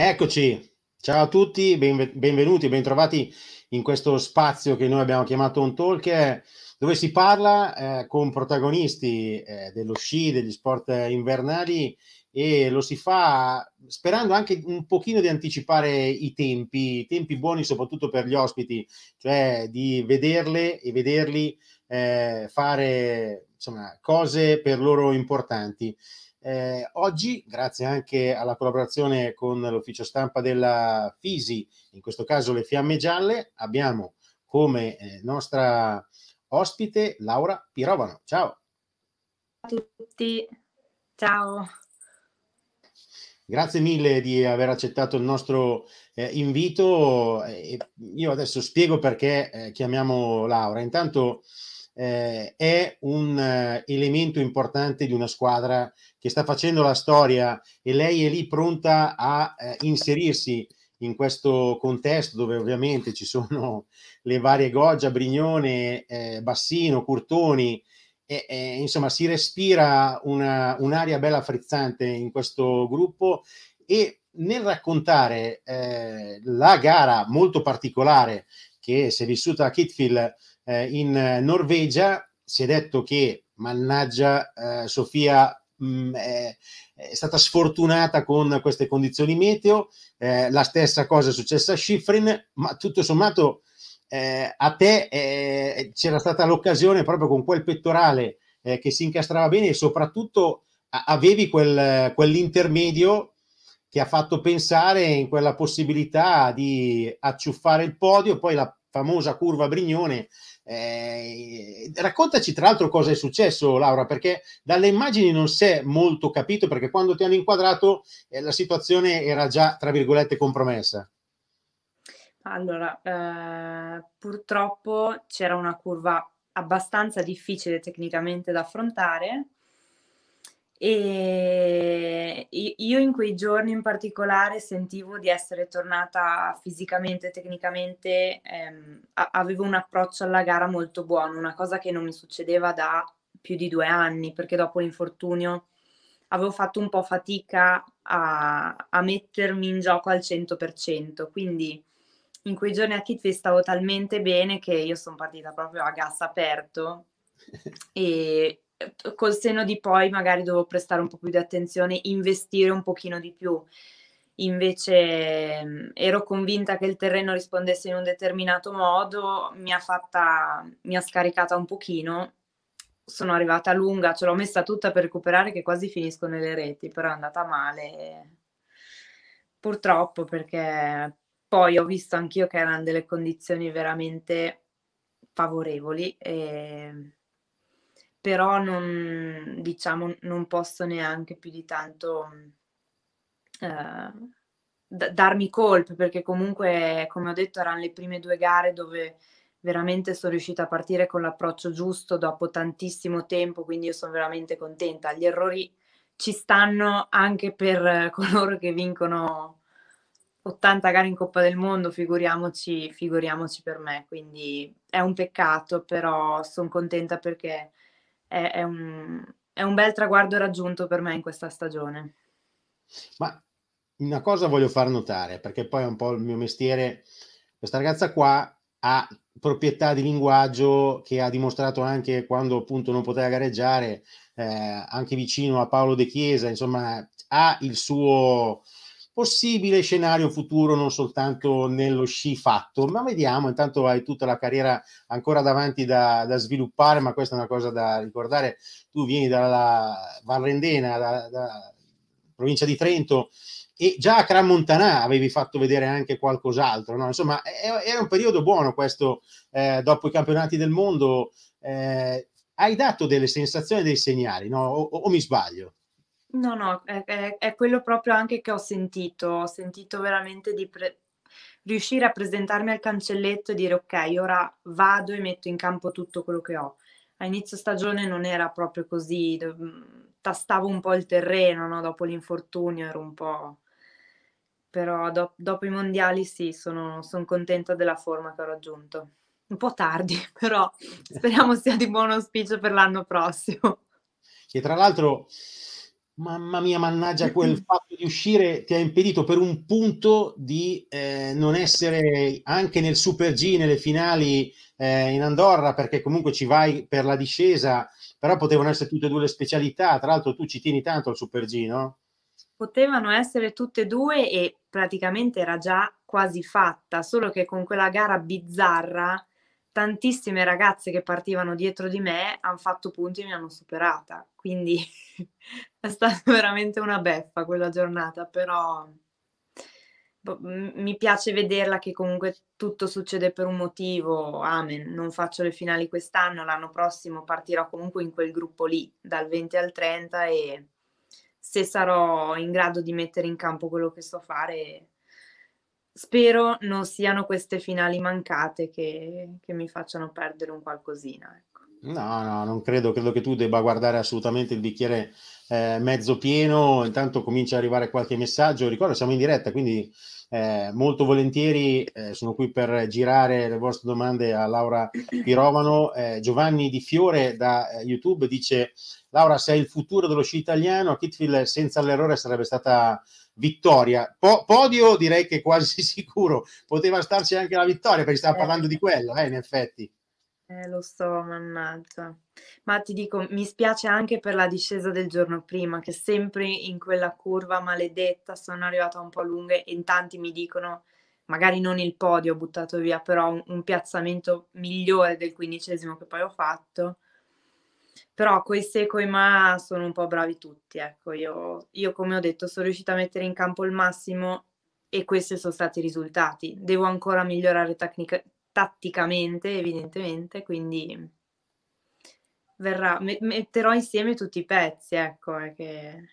Eccoci, ciao a tutti, ben, benvenuti, bentrovati in questo spazio che noi abbiamo chiamato un Talk, eh, dove si parla eh, con protagonisti eh, dello sci, degli sport invernali e lo si fa sperando anche un pochino di anticipare i tempi, tempi buoni soprattutto per gli ospiti, cioè di vederle e vederli eh, fare insomma, cose per loro importanti. Eh, oggi, grazie anche alla collaborazione con l'ufficio stampa della Fisi, in questo caso le Fiamme Gialle, abbiamo come eh, nostra ospite Laura Pirovano. Ciao. Ciao a tutti, ciao. Grazie mille di aver accettato il nostro eh, invito. io adesso spiego perché eh, chiamiamo Laura. Intanto eh, è un eh, elemento importante di una squadra che sta facendo la storia e lei è lì pronta a eh, inserirsi in questo contesto dove ovviamente ci sono le varie Goggia, Brignone, eh, Bassino, Curtoni, e, e, insomma si respira una, un'aria bella frizzante in questo gruppo e nel raccontare eh, la gara molto particolare che si è vissuta a Kitfield eh, in eh, Norvegia si è detto che, mannaggia, eh, Sofia mh, mm, è, è, stata sfortunata con queste condizioni meteo, eh, la stessa cosa è successa a Schifrin, ma tutto sommato eh, a te eh, c'era stata l'occasione proprio con quel pettorale che si incastrava bene e soprattutto avevi quel, quell'intermedio che ha fatto pensare in quella possibilità di acciuffare il podio, poi la famosa curva Brignone eh, raccontaci tra l'altro cosa è successo, Laura, perché dalle immagini non si è molto capito, perché quando ti hanno inquadrato eh, la situazione era già, tra virgolette, compromessa. Allora, eh, purtroppo c'era una curva abbastanza difficile tecnicamente da affrontare e io in quei giorni in particolare sentivo di essere tornata fisicamente, tecnicamente, ehm, a- avevo un approccio alla gara molto buono, una cosa che non mi succedeva da più di due anni, perché dopo l'infortunio avevo fatto un po' fatica a, a mettermi in gioco al 100%, quindi in quei giorni a Kitfi stavo talmente bene che io sono partita proprio a gas aperto e col seno di poi magari dovevo prestare un po' più di attenzione, investire un pochino di più. Invece mm, ero convinta che il terreno rispondesse in un determinato modo, mi ha fatta, mi ha scaricata un pochino. Sono arrivata lunga, ce l'ho messa tutta per recuperare che quasi finisco nelle reti, però è andata male. Purtroppo perché poi ho visto anch'io che erano delle condizioni veramente favorevoli e però non, diciamo, non posso neanche più di tanto mhmm, eh, d- darmi colpe, perché comunque, come ho detto, erano le prime due gare dove veramente sono riuscita a partire con l'approccio giusto dopo tantissimo tempo, quindi io sono veramente contenta. Gli errori ci stanno anche per coloro che vincono 80 gare in Coppa del Mondo, figuriamoci, figuriamoci per me, quindi è un peccato, però sono contenta perché è, è, un, è un bel traguardo raggiunto per me in questa stagione. Ma una cosa voglio far notare, perché poi è un po' il mio mestiere, questa ragazza qua ha proprietà di linguaggio che ha dimostrato anche quando appunto non poteva gareggiare, eh, anche vicino a Paolo De Chiesa, insomma ha il suo, possibile scenario futuro non soltanto nello sci fatto, ma vediamo, intanto hai tutta la carriera ancora davanti da, da sviluppare, ma questa è una cosa da ricordare, tu vieni dalla Varrendena, da, da provincia di Trento, e già a Cramontanà avevi fatto vedere anche qualcos'altro, no? insomma era un periodo buono questo eh, dopo i campionati del mondo, eh, hai dato delle sensazioni, dei segnali, no? o, o, o mi sbaglio? No, no, è, è, è quello proprio anche che ho sentito, ho sentito veramente di pre- riuscire a presentarmi al cancelletto e dire ok, ora vado e metto in campo tutto quello che ho. A inizio stagione non era proprio così, mhmm, tastavo un po' il terreno, no? dopo l'infortunio ero un po'... però do- dopo i mondiali sì, sono, sono contenta della forma che ho raggiunto. Un po' tardi, però speriamo sia di buon auspicio per l'anno prossimo. Che tra l'altro Mamma mia, mannaggia, quel fatto di uscire ti ha impedito per un punto di eh, non essere anche nel Super G, nelle finali eh, in Andorra, perché comunque ci vai per la discesa, però potevano essere tutte e due le specialità. Tra l'altro tu ci tieni tanto al Super G, no? Potevano essere tutte e due e praticamente era già quasi fatta, solo che con quella gara bizzarra tantissime ragazze che partivano dietro di me hanno fatto punti e mi hanno superata. Quindi è stata veramente una beffa quella giornata, però boh, mi piace vederla che comunque tutto succede per un motivo, amen, non faccio le finali quest'anno, l'anno prossimo partirò comunque in quel gruppo lì, dal 20 al 30 e se sarò in grado di mettere in campo quello che so fare, spero non siano queste finali mancate che, che mi facciano perdere un qualcosina. Ecco. No, no, non credo, credo che tu debba guardare assolutamente il bicchiere eh, mezzo pieno, intanto comincia ad arrivare qualche messaggio, ricordo siamo in diretta, quindi eh, molto volentieri eh, sono qui per girare le vostre domande a Laura Pirovano. Eh, Giovanni Di Fiore da eh, YouTube dice Laura sei il futuro dello sci italiano, a Kitfield senza l'errore sarebbe stata vittoria. Po- podio direi che quasi sicuro, poteva starci anche la vittoria perché stava eh. parlando di quello, eh, in effetti. Eh, lo so, mannaggia. Ma ti dico, mi spiace anche per la discesa del giorno prima, che sempre in quella curva maledetta sono arrivata un po' lunga e in tanti mi dicono, magari non il podio ho buttato via, però un, un piazzamento migliore del quindicesimo che poi ho fatto però coi se, coi ma sono un po' bravi tutti, ecco, io, io come ho detto sono riuscita a mettere in campo il massimo e questi sono stati i risultati. Devo ancora migliorare tecnica- tatticamente, evidentemente, quindi verrà, me- metterò insieme tutti i pezzi, ecco, eh, che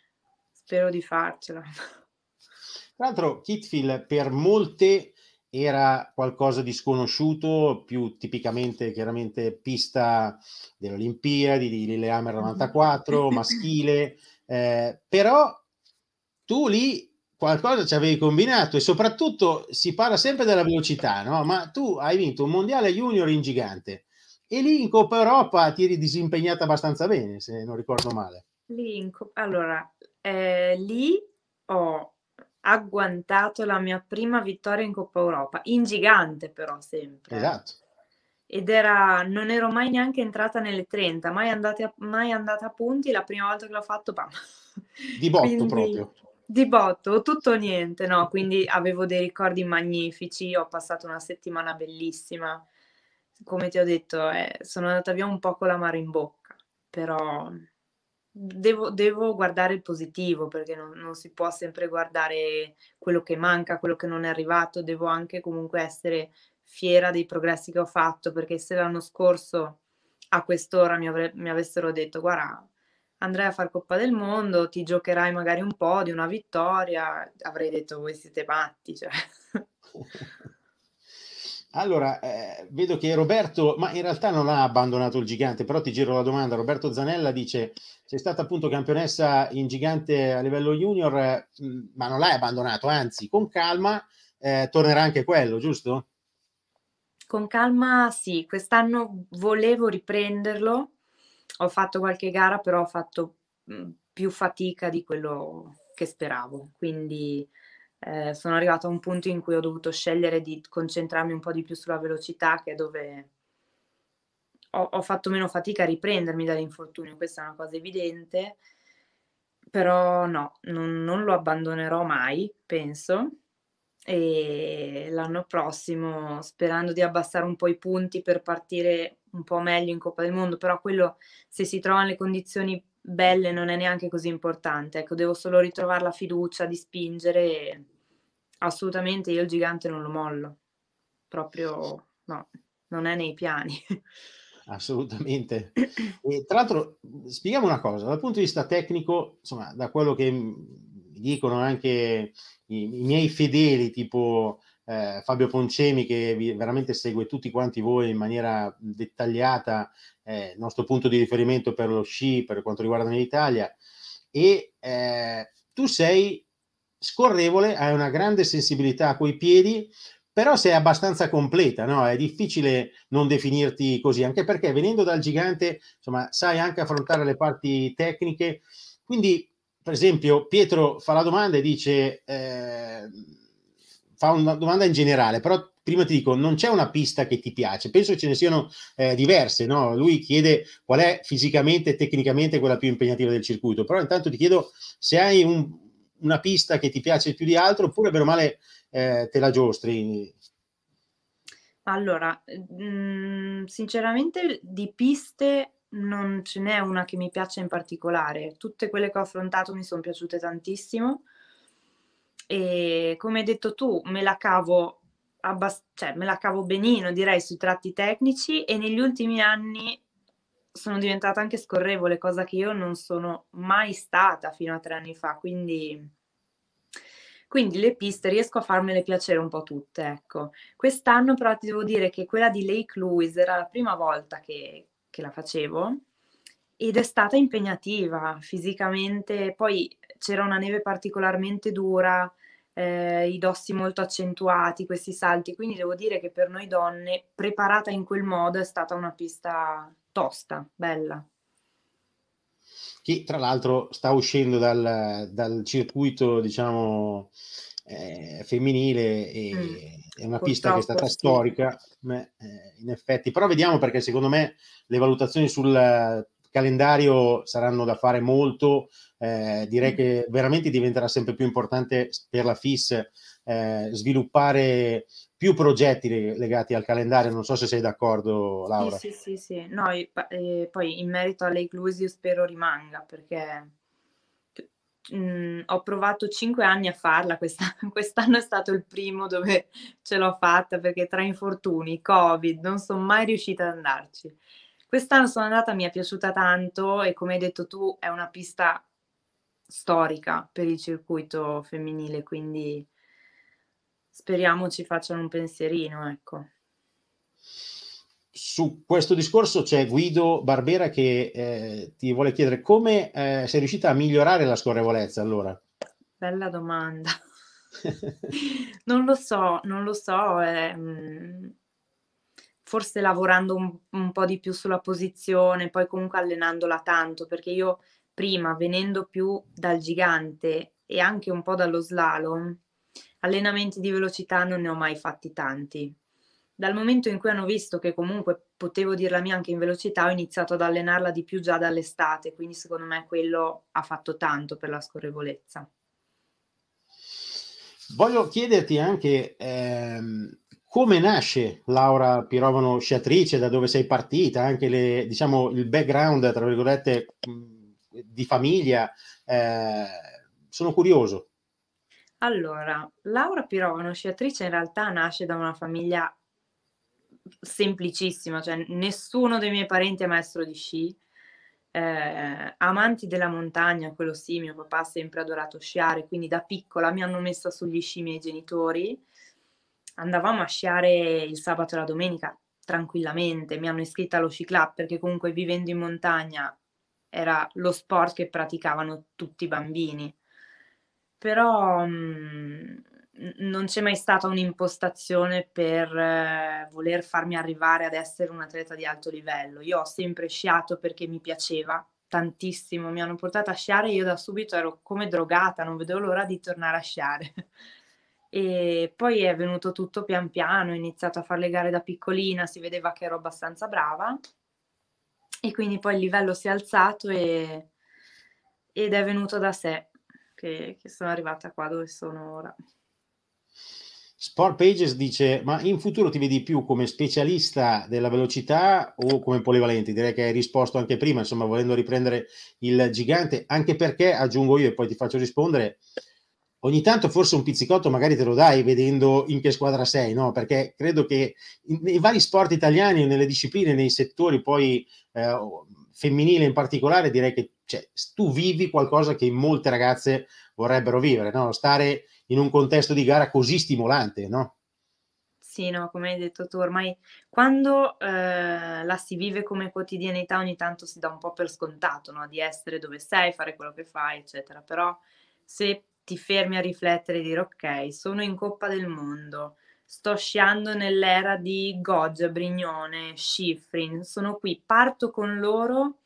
spero di farcela. Tra l'altro, Kitfield per molte era qualcosa di sconosciuto, più tipicamente chiaramente pista delle Olimpiadi, di Lillehammer 94, mm-hmm. maschile, eh, però tu lì qualcosa ci avevi combinato e soprattutto si parla sempre della velocità, no? ma tu hai vinto un mondiale junior in gigante e lì in Coppa Europa ti eri disimpegnata abbastanza bene, se non ricordo male. Lì, allora, eh, lì ho agguantato la mia prima vittoria in Coppa Europa, in gigante però sempre. Eh. Esatto. Ed era, non ero mai neanche entrata nelle 30, mai, a, mai andata a punti, la prima volta che l'ho fatto, bam. Di botto Quindi, proprio. Di botto, tutto o niente, no? Quindi avevo dei ricordi magnifici, ho passato una settimana bellissima. Come ti ho detto, eh, sono andata via un po' con la mare in bocca, però devo, devo guardare il positivo perché non, non, si può sempre guardare quello che manca, quello che non è arrivato, devo anche comunque essere fiera dei progressi che ho fatto perché se l'anno scorso a quest'ora mi, avre- mi avessero detto guarda andrai a far Coppa del Mondo, ti giocherai magari un po' di una vittoria, avrei detto voi siete matti. Cioè. Allora, eh, vedo che Roberto, ma in realtà non ha abbandonato il gigante, però ti giro la domanda. Roberto Zanella dice, sei stata appunto campionessa in gigante a livello junior, eh, ma non l'hai abbandonato, anzi, con calma eh, tornerà anche quello, giusto? Con calma sì, quest'anno volevo riprenderlo, ho fatto qualche gara, però ho fatto mm, più fatica di quello che speravo, quindi eh, sono arrivata a un punto in cui ho dovuto scegliere di concentrarmi un po' di più sulla velocità, che è dove ho, ho fatto meno fatica a riprendermi dall'infortunio, questa è una cosa evidente, però no, non, non lo abbandonerò mai, penso. E l'anno prossimo, sperando di abbassare un po' i punti per partire un po' meglio in Coppa del Mondo, però quello se si trovano le condizioni belle non è neanche così importante, ecco, devo solo ritrovare la fiducia di spingere e assolutamente io il gigante non lo mollo, proprio no, non è nei piani. Assolutamente. E, tra l'altro, spieghiamo una cosa, dal punto di vista tecnico, insomma, da quello che mi dicono anche i, i miei fedeli, tipo eh, Fabio Poncemi che vi, veramente segue tutti quanti voi in maniera dettagliata, eh, il nostro punto di riferimento per lo sci, per quanto riguarda l'Italia. E eh, tu sei scorrevole, hai una grande sensibilità a quei piedi, però sei abbastanza completa, no? È difficile non definirti così, anche perché venendo dal gigante, insomma, sai anche affrontare le parti tecniche. Quindi, per esempio, Pietro fa la domanda e dice eh, fa una domanda in generale, però prima ti dico, non c'è una pista che ti piace, penso che ce ne siano eh, diverse, no? Lui chiede qual è fisicamente e tecnicamente quella più impegnativa del circuito, però intanto ti chiedo se hai un, una pista che ti piace più di altro oppure bene o male eh, te la giostri. Allora, mh, mm, sinceramente di piste non ce n'è una che mi piace in particolare, tutte quelle che ho affrontato mi sono piaciute tantissimo e come hai detto tu me la cavo abbast- cioè, me la cavo benino direi sui tratti tecnici e negli ultimi anni sono diventata anche scorrevole, cosa che io non sono mai stata fino a tre anni fa, quindi, quindi le piste riesco a farmele piacere un po' tutte, ecco. Quest'anno però ti devo dire che quella di Lake Louise era la prima volta che, che la facevo ed è stata impegnativa fisicamente, poi c'era una neve particolarmente dura, eh, i dossi molto accentuati, questi salti, quindi devo dire che per noi donne, preparata in quel modo, è stata una pista tosta, bella. Che tra l'altro sta uscendo dal, dal circuito, diciamo, eh, femminile e, mm. è una pista che è stata sì. storica, eh, in effetti. Però vediamo perché secondo me le valutazioni sul calendario saranno da fare molto, eh, direi mm. che veramente diventerà sempre più importante per la FIS eh, sviluppare più progetti legati al calendario, non so se sei d'accordo Laura. Sì, sì, sì, sì. No, e, e eh, poi in merito alle eclusi spero rimanga perché mh, mm, ho provato cinque anni a farla, Questa, quest'anno è stato il primo dove ce l'ho fatta perché tra infortuni, covid, non sono mai riuscita ad andarci. Quest'anno sono andata, mi è piaciuta tanto e come hai detto tu è una pista storica per il circuito femminile, quindi speriamo ci facciano un pensierino, ecco. Su questo discorso c'è Guido Barbera che eh, ti vuole chiedere come eh, sei riuscita a migliorare la scorrevolezza allora? Bella domanda. non lo so, non lo so. È, eh, mh mm, forse lavorando un, un, po' di più sulla posizione, poi comunque allenandola tanto, perché io prima venendo più dal gigante e anche un po' dallo slalom, allenamenti di velocità non ne ho mai fatti tanti. Dal momento in cui hanno visto che comunque potevo dirla mia anche in velocità, ho iniziato ad allenarla di più già dall'estate, quindi secondo me quello ha fatto tanto per la scorrevolezza. Voglio chiederti anche ehm come nasce Laura Pirovano sciatrice? Da dove sei partita? Anche le, diciamo, il background, tra virgolette, mm, di famiglia. Eh, sono curioso. Allora, Laura Pirovano sciatrice in realtà nasce da una famiglia semplicissima, cioè nessuno dei miei parenti è maestro di sci. Eh, amanti della montagna, quello sì, mio papà ha sempre adorato sciare, quindi da piccola mi hanno messa sugli sci i miei genitori andavamo a sciare il sabato e la domenica tranquillamente, mi hanno iscritta allo sci club perché comunque vivendo in montagna era lo sport che praticavano tutti i bambini. Però mh, mm, non c'è mai stata un'impostazione per eh, voler farmi arrivare ad essere un atleta di alto livello. Io ho sempre sciato perché mi piaceva tantissimo, mi hanno portato a sciare e io da subito ero come drogata, non vedevo l'ora di tornare a sciare e poi è venuto tutto pian piano, ho iniziato a fare le gare da piccolina, si vedeva che ero abbastanza brava e quindi poi il livello si è alzato e, ed è venuto da sé che, che sono arrivata qua dove sono ora. Sport Pages dice: Ma in futuro ti vedi più come specialista della velocità o come polivalente? Direi che hai risposto anche prima, insomma, volendo riprendere il gigante, anche perché aggiungo io e poi ti faccio rispondere ogni tanto forse un pizzicotto magari te lo dai vedendo in che squadra sei, no? Perché credo che nei vari sport italiani, nelle discipline, nei settori poi eh, femminile in particolare, direi che cioè, tu vivi qualcosa che molte ragazze vorrebbero vivere, no? Stare in un contesto di gara così stimolante, no? Sì, no, come hai detto tu, ormai quando eh, la si vive come quotidianità ogni tanto si dà un po' per scontato, no? Di essere dove sei, fare quello che fai, eccetera. Però se ti fermi a riflettere e dire ok, sono in Coppa del Mondo, sto sciando nell'era di Goggia, Brignone, Schifrin, sono qui, parto con loro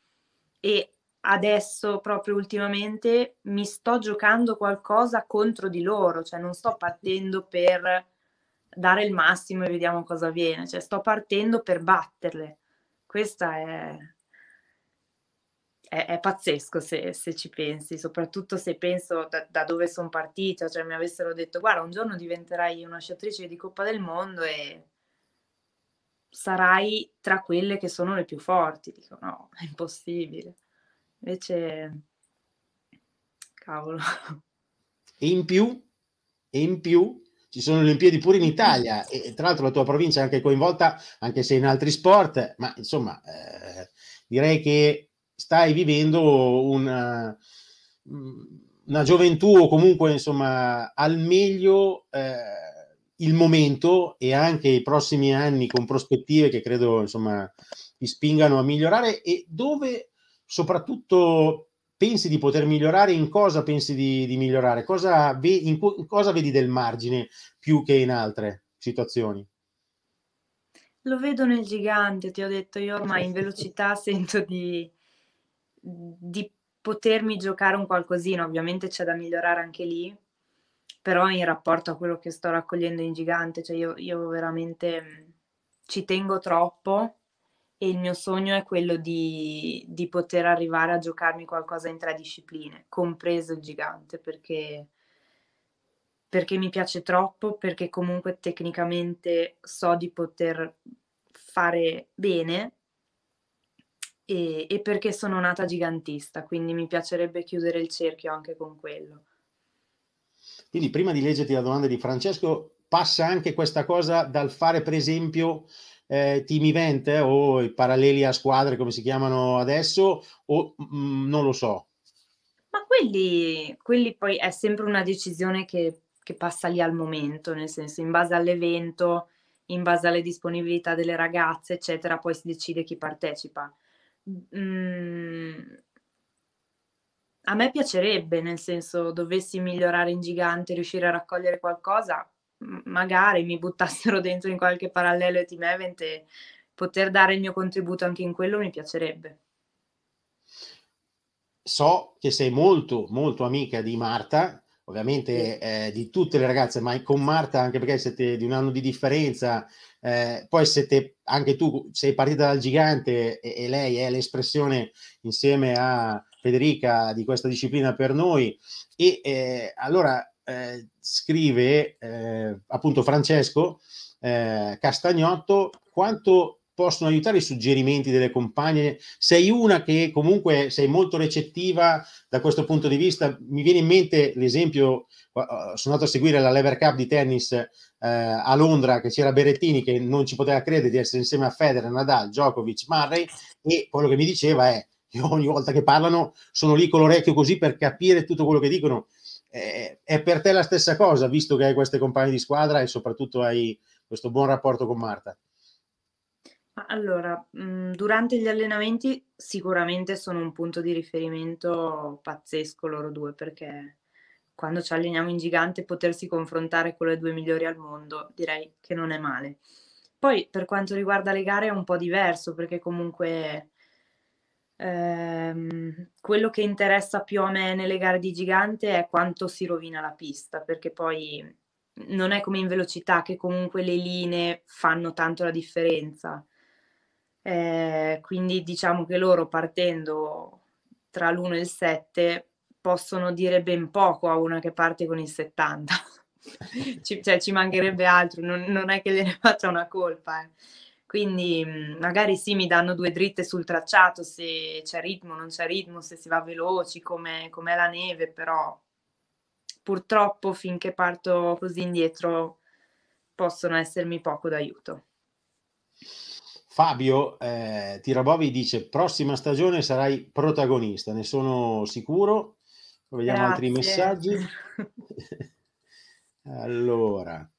e adesso proprio ultimamente mi sto giocando qualcosa contro di loro, cioè non sto partendo per dare il massimo e vediamo cosa viene, cioè sto partendo per batterle. Questa è è, è pazzesco se, se, ci pensi, soprattutto se penso da, da dove sono partita, cioè mi avessero detto guarda un giorno diventerai una sciatrice di Coppa del Mondo e sarai tra quelle che sono le più forti, dico no, è impossibile. Invece, cavolo. In più, in più ci sono le Olimpiadi pure in Italia e tra l'altro la tua provincia è anche coinvolta, anche se in altri sport, ma insomma eh, direi che stai vivendo una, una gioventù o comunque insomma al meglio eh, il momento e anche i prossimi anni con prospettive che credo insomma ti spingano a migliorare e dove soprattutto pensi di poter migliorare, in cosa pensi di, di migliorare, cosa in, in cosa vedi del margine più che in altre situazioni? Lo vedo nel gigante, ti ho detto, io ormai in velocità sento di, di potermi giocare un qualcosina, ovviamente c'è da migliorare anche lì, però in rapporto a quello che sto raccogliendo in gigante, cioè io, io veramente ci tengo troppo e il mio sogno è quello di, di, poter arrivare a giocarmi qualcosa in tre discipline, compreso il gigante, perché, perché mi piace troppo, perché comunque tecnicamente so di poter fare bene e, e perché sono nata gigantista, quindi mi piacerebbe chiudere il cerchio anche con quello. Quindi prima di leggerti la domanda di Francesco, passa anche questa cosa dal fare per esempio eh, team event eh, o i paralleli a squadre come si chiamano adesso o mh, mm, non lo so. Ma quelli, quelli, poi è sempre una decisione che, che passa lì al momento, nel senso in base all'evento, in base alle disponibilità delle ragazze, eccetera, poi si decide chi partecipa. Mm, mm, a me piacerebbe, nel senso, dovessi migliorare in gigante, riuscire a raccogliere qualcosa, magari mi buttassero dentro in qualche parallelo e team event e poter dare il mio contributo anche in quello mi piacerebbe. So che sei molto, molto amica di Marta, ovviamente eh, di tutte le ragazze, ma con Marta anche perché siete di un anno di differenza, eh, poi siete anche tu, sei partita dal gigante e, e, lei è l'espressione insieme a Federica di questa disciplina per noi. E eh, allora eh, scrive eh, appunto Francesco eh, Castagnotto quanto possono aiutare i suggerimenti delle compagne? Sei una che comunque sei molto recettiva da questo punto di vista. Mi viene in mente l'esempio, eh, eh, sono andato a seguire la Lever Cup di tennis eh, a Londra, che c'era Berettini che non ci poteva credere di essere insieme a Federer, Nadal, Djokovic, Murray e quello che mi diceva è che ogni volta che parlano sono lì con l'orecchio così per capire tutto quello che dicono. Eh, è per te la stessa cosa, visto che hai queste compagne di squadra e soprattutto hai questo buon rapporto con Marta? Allora, mhmm, durante gli allenamenti sicuramente sono un punto di riferimento pazzesco loro due perché quando ci alleniamo in gigante potersi confrontare con le due migliori al mondo direi che non è male. Poi per quanto riguarda le gare è un po' diverso perché comunque ehm, quello che interessa più a me nelle gare di gigante è quanto si rovina la pista perché poi non è come in velocità che comunque le linee fanno tanto la differenza eh, quindi diciamo che loro partendo tra l'1 e il 7 possono dire ben poco a una che parte con il 70. ci, cioè, ci mancherebbe altro, non, non è che gliene faccia una colpa. Eh. Quindi mm, magari sì, mi danno due dritte sul tracciato, se c'è ritmo, non c'è ritmo, se si va veloci, come è la neve, però purtroppo finché parto così indietro possono essermi poco d'aiuto. Fabio eh, Tirabovi dice: Prossima stagione sarai protagonista, ne sono sicuro. Vediamo Grazie. altri messaggi. allora,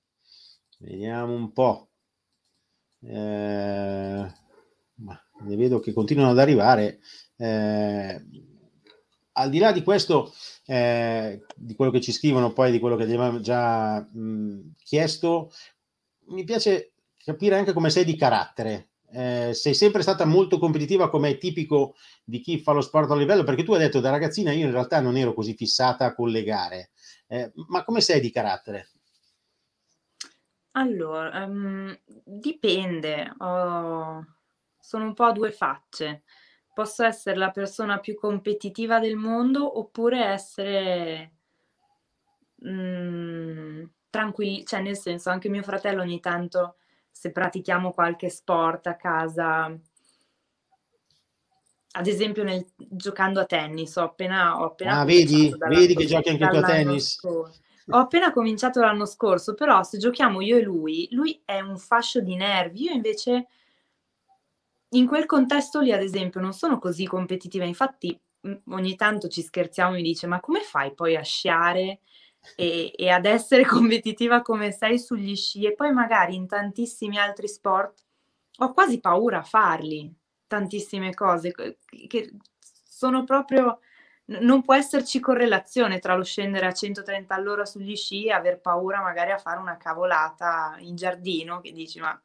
vediamo un po'. Eh, ma ne vedo che continuano ad arrivare. Eh, al di là di questo, eh, di quello che ci scrivono, poi di quello che abbiamo già mh, chiesto, mi piace capire anche come sei di carattere, eh, sei sempre stata molto competitiva come è tipico di chi fa lo sport a livello, perché tu hai detto da ragazzina io in realtà non ero così fissata con le gare, eh, ma come sei di carattere? Allora, um, dipende, oh, sono un po' a due facce, posso essere la persona più competitiva del mondo oppure essere... Mm, tranquilli, cioè nel senso anche mio fratello ogni tanto se pratichiamo qualche sport a casa, ad esempio nel, giocando a tennis, ho appena... Ho appena ah, vedi, vedi che giochi anche tu a tennis. Scorso. Ho appena cominciato l'anno scorso, però se giochiamo io e lui, lui è un fascio di nervi, io invece in quel contesto lì, ad esempio, non sono così competitiva, infatti mm, ogni tanto ci scherziamo e mi dice ma come fai poi a sciare e, e ad essere competitiva come sei sugli sci e poi magari in tantissimi altri sport ho quasi paura a farli, tantissime cose che sono proprio non può esserci correlazione tra lo scendere a 130 all'ora sugli sci e aver paura magari a fare una cavolata in giardino che dici ma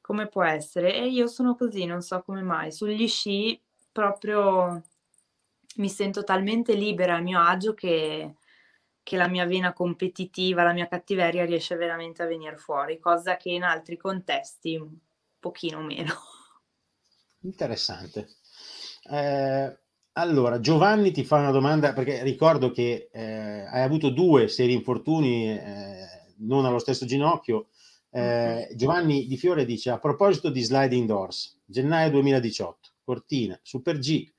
come può essere? E io sono così, non so come mai. Sugli sci proprio mi sento talmente libera a mio agio che che la mia vena competitiva, la mia cattiveria riesce veramente a venire fuori, cosa che in altri contesti un pochino meno. Interessante. Eh, allora, Giovanni ti fa una domanda, perché ricordo che eh, hai avuto due seri infortuni, eh, non allo stesso ginocchio. Eh, Giovanni Di Fiore dice, a proposito di sliding doors, gennaio 2018, Cortina, Super G,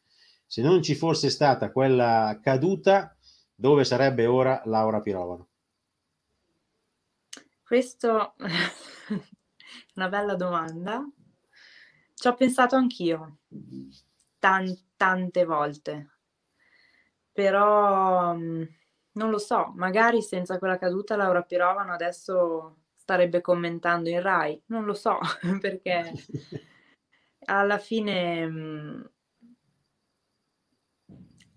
se non ci fosse stata quella caduta, dove sarebbe ora Laura Pirovano? Questo è una bella domanda. Ci ho pensato anch'io tan- tante volte, però mm, non lo so, magari senza quella caduta Laura Pirovano adesso starebbe commentando in Rai, non lo so, perché alla fine mm,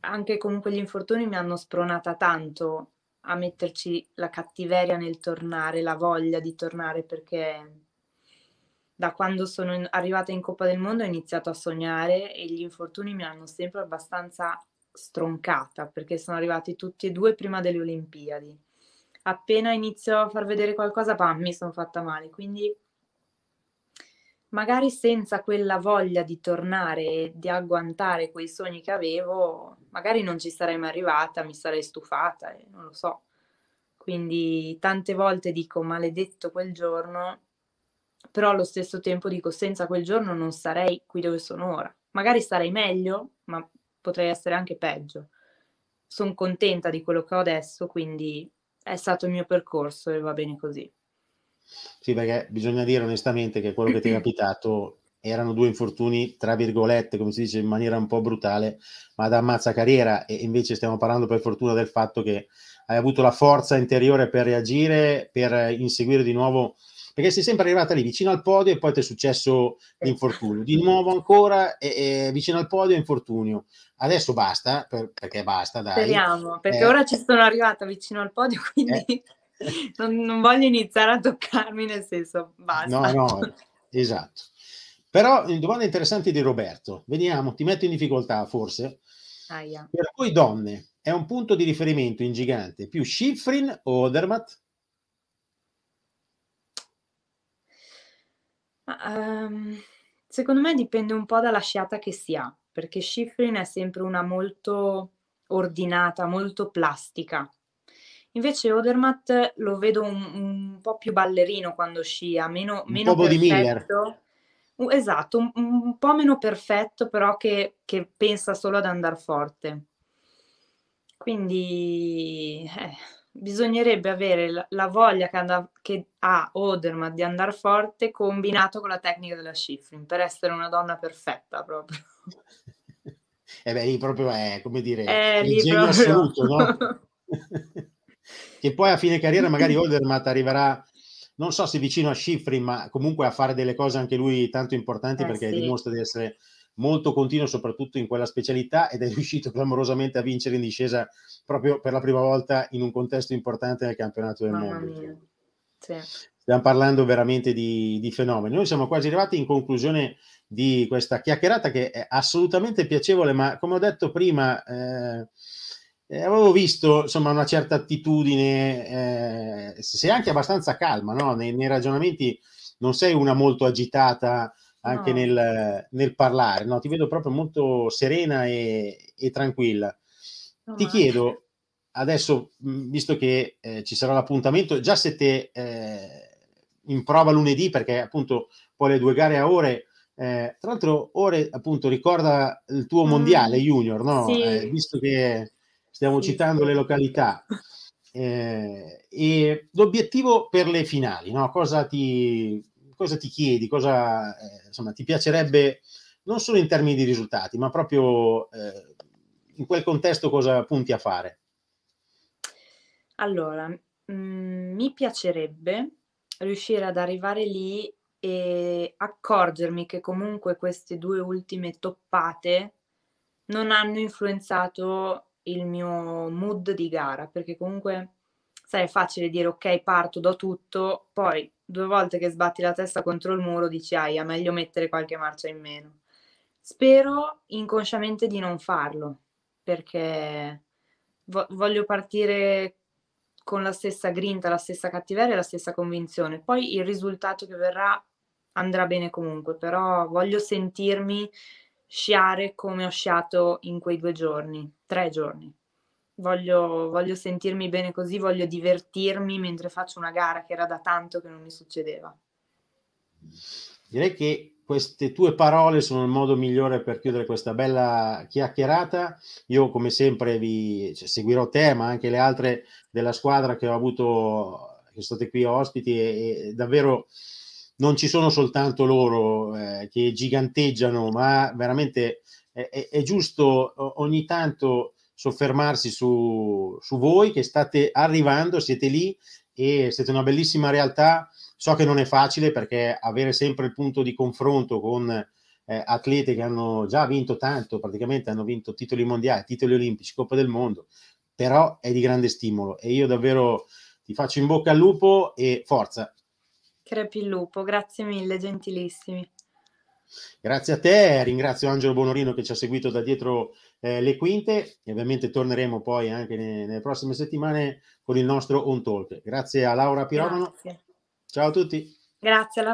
anche comunque gli infortuni mi hanno spronata tanto a metterci la cattiveria nel tornare, la voglia di tornare perché da quando sono in, arrivata in Coppa del Mondo ho iniziato a sognare e gli infortuni mi hanno sempre abbastanza stroncata perché sono arrivati tutti e due prima delle Olimpiadi. Appena inizio a far vedere qualcosa, pam, mi sono fatta male, quindi magari senza quella voglia di tornare e di agguantare quei sogni che avevo, magari non ci sarei mai arrivata, mi sarei stufata, eh, non lo so. Quindi tante volte dico maledetto quel giorno, però allo stesso tempo dico senza quel giorno non sarei qui dove sono ora. Magari sarei meglio, ma potrei essere anche peggio. Sono contenta di quello che ho adesso, quindi è stato il mio percorso e va bene così. Sì, perché bisogna dire onestamente che quello che ti è capitato erano due infortuni, tra virgolette, come si dice in maniera un po' brutale, ma da ammazza carriera e invece stiamo parlando per fortuna del fatto che hai avuto la forza interiore per reagire, per inseguire di nuovo, perché sei sempre arrivata lì vicino al podio e poi ti è successo l'infortunio, di nuovo ancora e, e vicino al podio e infortunio. Adesso basta, per, perché basta, dai. Speriamo, perché eh, ora ci sono arrivata vicino al podio, quindi... Eh non, non, voglio iniziare a toccarmi nel senso, basta. No, no, esatto. Però domanda interessante di Roberto. Vediamo, ti metto in difficoltà forse. Aia. Per voi donne è un punto di riferimento in gigante più Schifrin o Odermatt? Um, secondo me dipende un po' dalla sciata che si ha, perché Schifrin è sempre una molto ordinata, molto plastica, Invece Odermatt lo vedo un, un po' più ballerino quando scia, meno, meno perfetto. Di Miller. Esatto, un, un, po' meno perfetto, però che, che pensa solo ad andare forte. Quindi eh, bisognerebbe avere la, la voglia che, and- che ha Odermatt di andare forte combinato con la tecnica della Schifrin per essere una donna perfetta proprio. E eh beh, lì proprio è, come dire, eh, il genio proprio... assoluto, no? che poi a fine carriera magari Oldermatt arriverà, non so se vicino a Schifrin, ma comunque a fare delle cose anche lui tanto importanti eh, perché sì. dimostra di essere molto continuo soprattutto in quella specialità ed è riuscito clamorosamente a vincere in discesa proprio per la prima volta in un contesto importante nel campionato del Mamma mondo. Sì. Stiamo parlando veramente di, di fenomeni. Noi siamo quasi arrivati in conclusione di questa chiacchierata che è assolutamente piacevole, ma come ho detto prima, eh, eh, avevo visto insomma una certa attitudine, eh, sei anche abbastanza calma no? nei, nei, ragionamenti, non sei una molto agitata anche no. nel, nel, parlare, no? ti vedo proprio molto serena e, e tranquilla. No, ti chiedo adesso, mm, visto che eh, ci sarà l'appuntamento, già siete eh, in prova lunedì perché appunto poi le due gare a ore. Eh, tra l'altro, ore appunto ricorda il tuo mm. mondiale junior, no? Sì. Eh, visto che stiamo citando le località. Eh, e l'obiettivo per le finali, no? cosa, ti, cosa ti chiedi, cosa eh, insomma, ti piacerebbe, non solo in termini di risultati, ma proprio eh, in quel contesto cosa punti a fare? Allora, mh, mm, mi piacerebbe riuscire ad arrivare lì e accorgermi che comunque queste due ultime toppate non hanno influenzato il mio mood di gara, perché comunque, sai, è facile dire ok, parto, do tutto, poi due volte che sbatti la testa contro il muro dici ah, è meglio mettere qualche marcia in meno. Spero inconsciamente di non farlo, perché vo- voglio partire con la stessa grinta, la stessa cattiveria e la stessa convinzione. Poi il risultato che verrà andrà bene comunque, però voglio sentirmi sciare come ho sciato in quei due giorni, tre giorni. Voglio, voglio sentirmi bene così, voglio divertirmi mentre faccio una gara che era da tanto che non mi succedeva. Direi che queste tue parole sono il modo migliore per chiudere questa bella chiacchierata. Io come sempre vi cioè, seguirò te, ma anche le altre della squadra che ho avuto, che sono state qui ospiti e, e davvero non ci sono soltanto loro eh, che giganteggiano, ma veramente è, è, giusto ogni tanto soffermarsi su, su voi che state arrivando, siete lì e siete una bellissima realtà. So che non è facile perché avere sempre il punto di confronto con eh, atlete che hanno già vinto tanto, praticamente hanno vinto titoli mondiali, titoli olimpici, Coppa del Mondo, però è di grande stimolo e io davvero ti faccio in bocca al lupo e forza, il lupo. grazie mille, gentilissimi. Grazie a te, ringrazio Angelo Bonorino che ci ha seguito da dietro eh, le quinte e ovviamente torneremo poi anche ne, nelle prossime settimane con il nostro On Talk. Grazie a Laura Pirovano. Ciao a tutti. Grazie.